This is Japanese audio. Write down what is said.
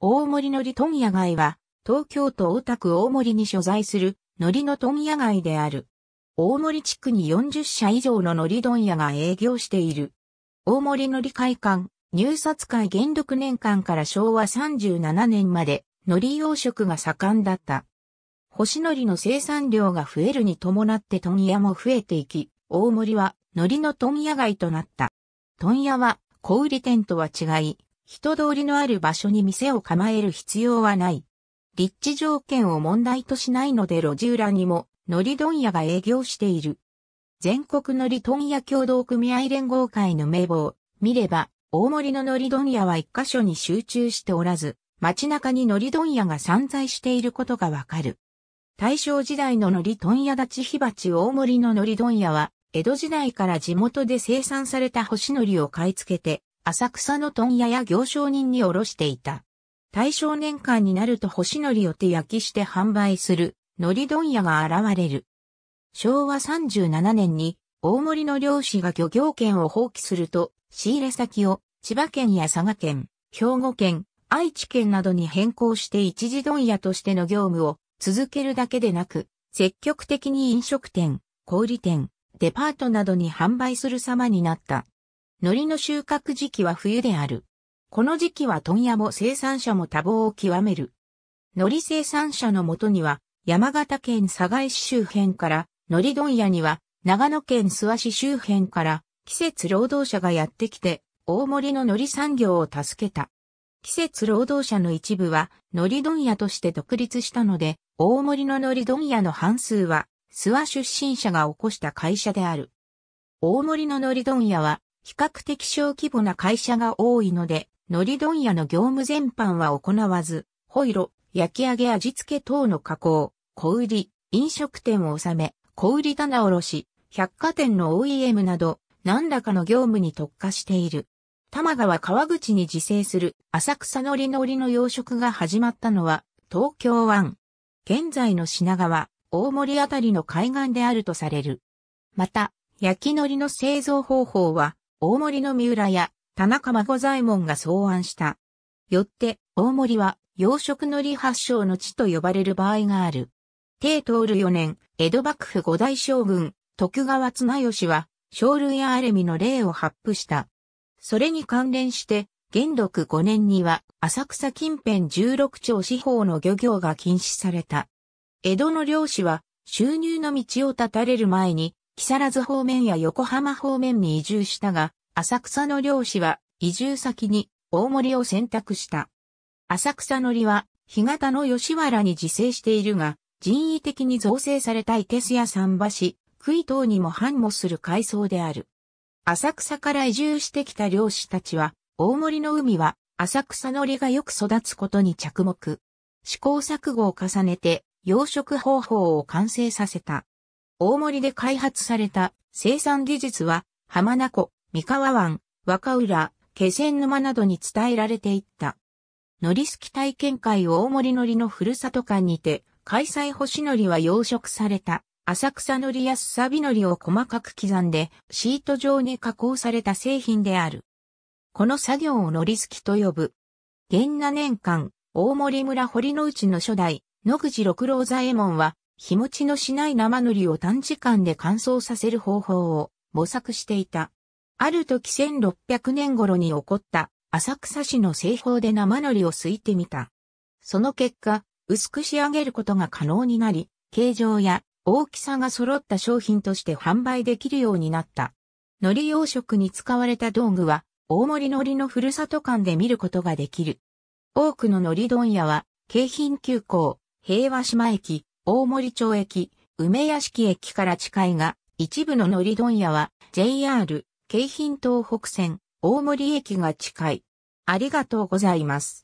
大森のり問屋街は、東京都大田区大森に所在する、のりの問屋街である。大森地区に40社以上ののり問屋が営業している。大森のり会館、入札会元禄年間から昭和37年まで、のり養殖が盛んだった。星のりの生産量が増えるに伴って問屋も増えていき、大森は、のりの問屋街となった。問屋は、小売店とは違い、人通りのある場所に店を構える必要はない。立地条件を問題としないので路地裏にも、海苔問屋が営業している。全国海苔問屋協同組合連合会の名簿を見れば、大森の海苔問屋は一箇所に集中しておらず、街中に海苔問屋が散在していることがわかる。大正時代の海苔問屋立ち火鉢大森の海苔問屋は、江戸時代から地元で生産された干しのりを買い付けて、浅草の問屋や行商人に卸していた。大正年間になると星海苔を手焼きして販売する海苔問屋が現れる。昭和37年に大森の漁師が漁業権を放棄すると仕入れ先を千葉県や佐賀県、兵庫県、愛知県などに変更して一時問屋としての業務を続けるだけでなく、積極的に飲食店、小売店、デパートなどに販売する様になった。海苔の収穫時期は冬である。この時期は問屋も生産者も多忙を極める。海苔生産者のもとには、山形県寒河江市周辺から、海苔問屋には、長野県諏訪市周辺から、季節労働者がやってきて、大森の海苔産業を助けた。季節労働者の一部は、海苔問屋として独立したので、大森の海苔問屋の半数は、諏訪出身者が起こした会社である。大森の海苔問屋は、比較的小規模な会社が多いので、海苔問屋の業務全般は行わず、ホイロ、焼き上げ味付け等の加工、小売り、飲食店を収め、小売棚卸、百貨店の OEM など、何らかの業務に特化している。玉川川口に自生する浅草海苔のりの養殖が始まったのは、東京湾。現在の品川、大森あたりの海岸であるとされる。また、焼き海苔の製造方法は、大森の三浦や田中孫左衛門が草案した。よって、大森は養殖のり発祥の地と呼ばれる場合がある。帝通る4年、江戸幕府五大将軍、徳川綱吉は、生類やアレミの霊を発布した。それに関連して、元禄5年には、浅草近辺16町四方の漁業が禁止された。江戸の漁師は、収入の道を断たれる前に、木更津方面や横浜方面に移住したが、浅草の漁師は移住先に大森を選択した。浅草のりは、干潟の吉原に自生しているが、人為的に造成された池けや桟橋、杭等にも反もする海藻である。浅草から移住してきた漁師たちは、大森の海は浅草のりがよく育つことに着目。試行錯誤を重ねて養殖方法を完成させた。大森で開発された生産技術は浜名湖、三河湾、若浦、気仙沼などに伝えられていった。ノリスキ体験会大森のりのふるさと館にて、開催星のりは養殖された、浅草のりやすさびのりを細かく刻んで、シート状に加工された製品である。この作業をノリスキと呼ぶ。元那年間、大森村堀之内の初代、野口六郎左衛門は、日持ちのしない生海苔を短時間で乾燥させる方法を模索していた。ある時1600年頃に起こった浅草市の製法で生海苔をすいてみた。その結果、薄く仕上げることが可能になり、形状や大きさが揃った商品として販売できるようになった。海苔養殖に使われた道具は、大森海苔のふるさと館で見ることができる。多くの海苔問屋は、京浜急行、平和島駅、大森町駅、梅屋敷駅から近いが、一部の乗り問屋は JR、京浜東北線、大森駅が近い。ありがとうございます。